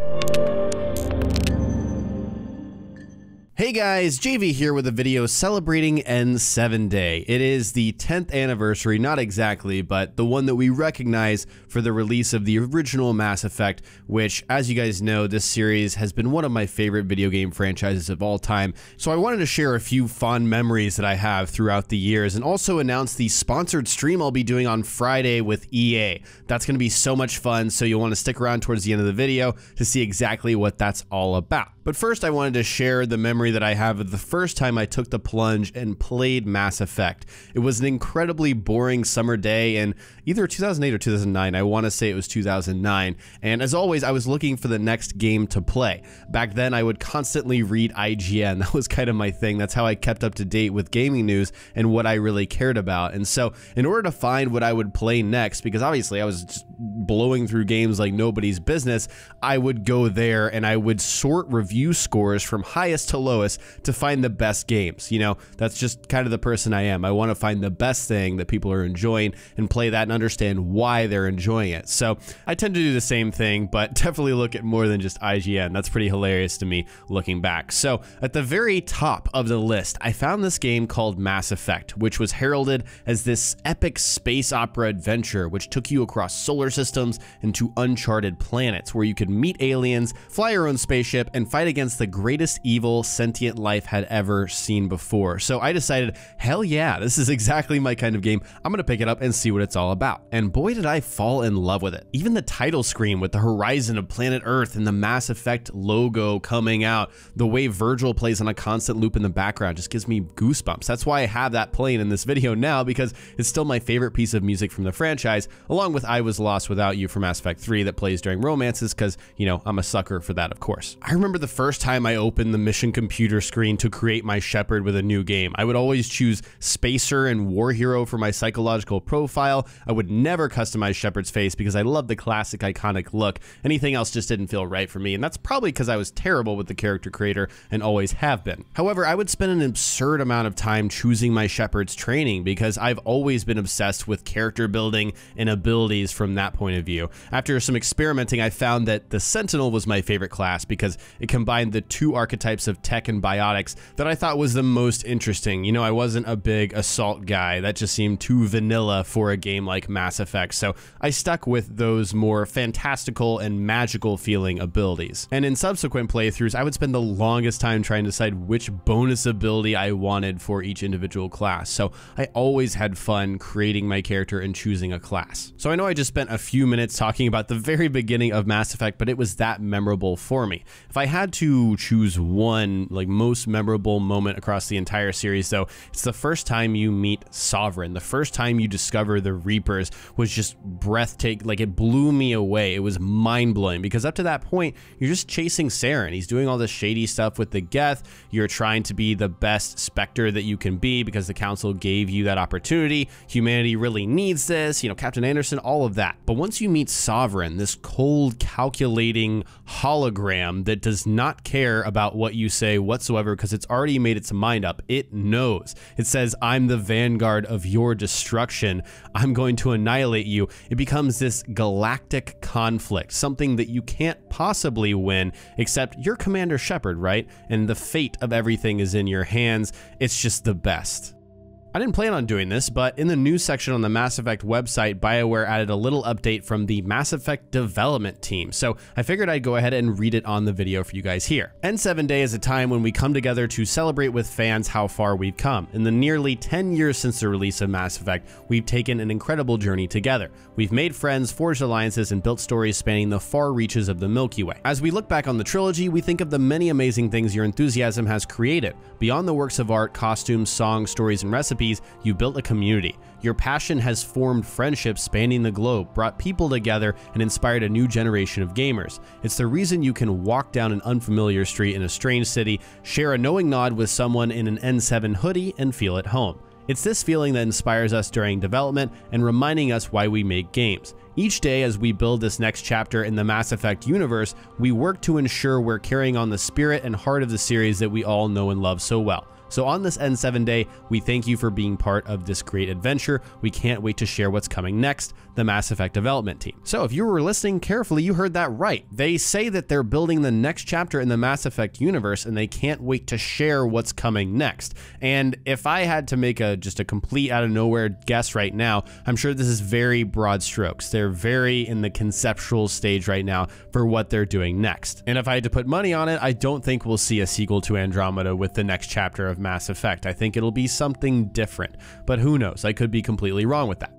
you Hey guys, JV here with a video celebrating N7 Day. It is the 10th anniversary, not exactly, but the one that we recognize for the release of the original Mass Effect, which, as you guys know, this series has been one of my favorite video game franchises of all time. So I wanted to share a few fond memories that I have throughout the years and also announce the sponsored stream I'll be doing on Friday with EA. That's going to be so much fun, so you'll want to stick around towards the end of the video to see exactly what that's all about. But first, I wanted to share the memories that I have of the first time I took the plunge and played Mass Effect. It was an incredibly boring summer day in either 2008 or 2009. I want to say it was 2009. And as always, I was looking for the next game to play. Back then, I would constantly read IGN. That was kind of my thing. That's how I kept up to date with gaming news and what I really cared about. And so, in order to find what I would play next, because obviously I was just blowing through games like nobody's business, I would go there and I would sort review scores from highest to lowest to find the best games. You know, that's just kind of the person I am. I want to find the best thing that people are enjoying and play that and understand why they're enjoying it. So I tend to do the same thing, but definitely look at more than just IGN. That's pretty hilarious to me looking back. So at the very top of the list, I found this game called Mass Effect, which was heralded as this epic space opera adventure, which took you across solar solar systems and to uncharted planets where you could meet aliens, fly your own spaceship, and fight against the greatest evil sentient life had ever seen before. So I decided, hell yeah, this is exactly my kind of game. I'm gonna pick it up and see what it's all about. And boy, did I fall in love with it. Even the title screen with the horizon of planet Earth and the Mass Effect logo coming out, the way Virgil plays on a constant loop in the background just gives me goosebumps. That's why I have that playing in this video now because it's still my favorite piece of music from the franchise, along with I Was Lost Lost Without You for Mass Effect 3 that plays during romances because, you know, I'm a sucker for that, of course. I remember the first time I opened the mission computer screen to create my Shepard with a new game. I would always choose Spacer and War Hero for my psychological profile. I would never customize Shepard's face because I love the classic iconic look. Anything else just didn't feel right for me, and that's probably because I was terrible with the character creator and always have been. However, I would spend an absurd amount of time choosing my Shepard's training because I've always been obsessed with character building and abilities from that that point of view. After some experimenting, I found that the Sentinel was my favorite class because it combined the two archetypes of tech and biotics that I thought was the most interesting. You know, I wasn't a big assault guy. That just seemed too vanilla for a game like Mass Effect, so I stuck with those more fantastical and magical feeling abilities. And in subsequent playthroughs, I would spend the longest time trying to decide which bonus ability I wanted for each individual class, so I always had fun creating my character and choosing a class. So I know I just spent a few minutes talking about the very beginning of Mass Effect, but it was that memorable for me. If I had to choose one, like most memorable moment across the entire series, though, it's the first time you meet Sovereign. The first time you discover the Reapers was just breathtaking. Like it blew me away. It was mind blowing because up to that point, you're just chasing Saren. He's doing all this shady stuff with the Geth. You're trying to be the best Spectre that you can be because the Council gave you that opportunity. Humanity really needs this, you know, Captain Anderson, all of that. But once you meet Sovereign, this cold, calculating hologram that does not care about what you say whatsoever because it's already made its mind up, it knows. It says, I'm the vanguard of your destruction. I'm going to annihilate you. It becomes this galactic conflict, something that you can't possibly win, except you're Commander Shepard, right? And the fate of everything is in your hands. It's just the best. I didn't plan on doing this, but in the news section on the Mass Effect website, BioWare added a little update from the Mass Effect development team, so I figured I'd go ahead and read it on the video for you guys here. N7 Day is a time when we come together to celebrate with fans how far we've come. In the nearly 10 years since the release of Mass Effect, we've taken an incredible journey together. We've made friends, forged alliances, and built stories spanning the far reaches of the Milky Way. As we look back on the trilogy, we think of the many amazing things your enthusiasm has created, beyond the works of art, costumes, songs, stories, and recipes, recipes, you built a community. Your passion has formed friendships spanning the globe, brought people together, and inspired a new generation of gamers. It's the reason you can walk down an unfamiliar street in a strange city, share a knowing nod with someone in an N7 hoodie, and feel at home. It's this feeling that inspires us during development and reminding us why we make games. Each day as we build this next chapter in the Mass Effect universe, we work to ensure we're carrying on the spirit and heart of the series that we all know and love so well. So on this N7 day, we thank you for being part of this great adventure. We can't wait to share what's coming next, the Mass Effect development team. So if you were listening carefully, you heard that right. They say that they're building the next chapter in the Mass Effect universe and they can't wait to share what's coming next. And if I had to make a just a complete out of nowhere guess right now, I'm sure this is very broad strokes. They're very in the conceptual stage right now for what they're doing next. And if I had to put money on it, I don't think we'll see a sequel to Andromeda with the next chapter of Mass Effect. I think it'll be something different, but who knows? I could be completely wrong with that.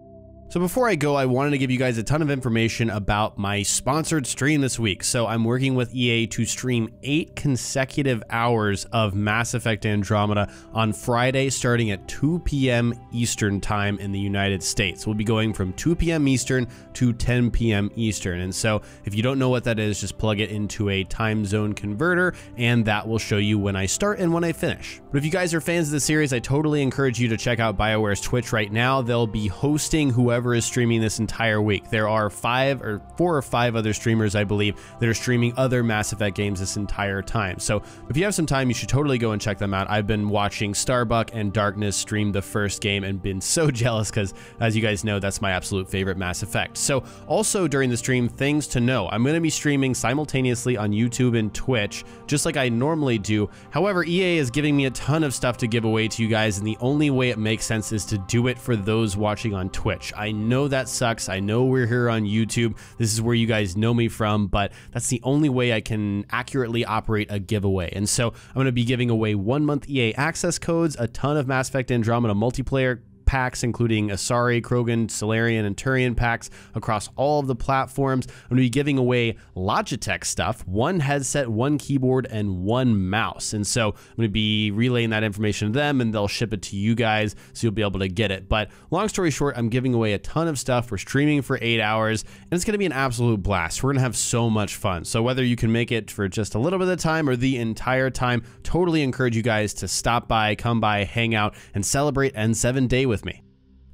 So before I go, I wanted to give you guys a ton of information about my sponsored stream this week. So I'm working with EA to stream eight consecutive hours of Mass Effect Andromeda on Friday, starting at 2 p.m. Eastern time in the United States. We'll be going from 2 p.m. Eastern to 10 p.m. Eastern. And so if you don't know what that is, just plug it into a time zone converter and that will show you when I start and when I finish. But if you guys are fans of the series, I totally encourage you to check out BioWare's Twitch right now. They'll be hosting whoever whoever is streaming this entire week. There are five or four or five other streamers, I believe, that are streaming other Mass Effect games this entire time. So if you have some time, you should totally go and check them out. I've been watching Starbuck and Darkness stream the first game and been so jealous because, as you guys know, that's my absolute favorite Mass Effect. So also during the stream, things to know. I'm going to be streaming simultaneously on YouTube and Twitch, just like I normally do. However, EA is giving me a ton of stuff to give away to you guys, and the only way it makes sense is to do it for those watching on Twitch. I I know that sucks. I know we're here on YouTube. This is where you guys know me from, but that's the only way I can accurately operate a giveaway. And so I'm going to be giving away one month EA access codes, a ton of Mass Effect Andromeda multiplayer packs, including Asari, Krogan, Solarian, and Turian packs across all of the platforms. I'm going to be giving away Logitech stuff, one headset, one keyboard, and one mouse. And so I'm going to be relaying that information to them and they'll ship it to you guys so you'll be able to get it. But long story short, I'm giving away a ton of stuff. We're streaming for eight hours and it's going to be an absolute blast. We're going to have so much fun. So whether you can make it for just a little bit of time or the entire time, totally encourage you guys to stop by, come by, hang out, and celebrate N7 Day with with me.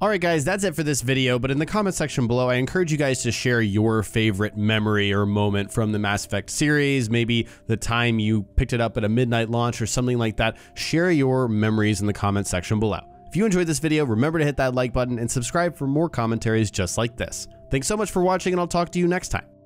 Alright guys, that's it for this video, but in the comment section below, I encourage you guys to share your favorite memory or moment from the Mass Effect series, maybe the time you picked it up at a midnight launch or something like that. Share your memories in the comment section below. If you enjoyed this video, remember to hit that like button and subscribe for more commentaries just like this. Thanks so much for watching and I'll talk to you next time.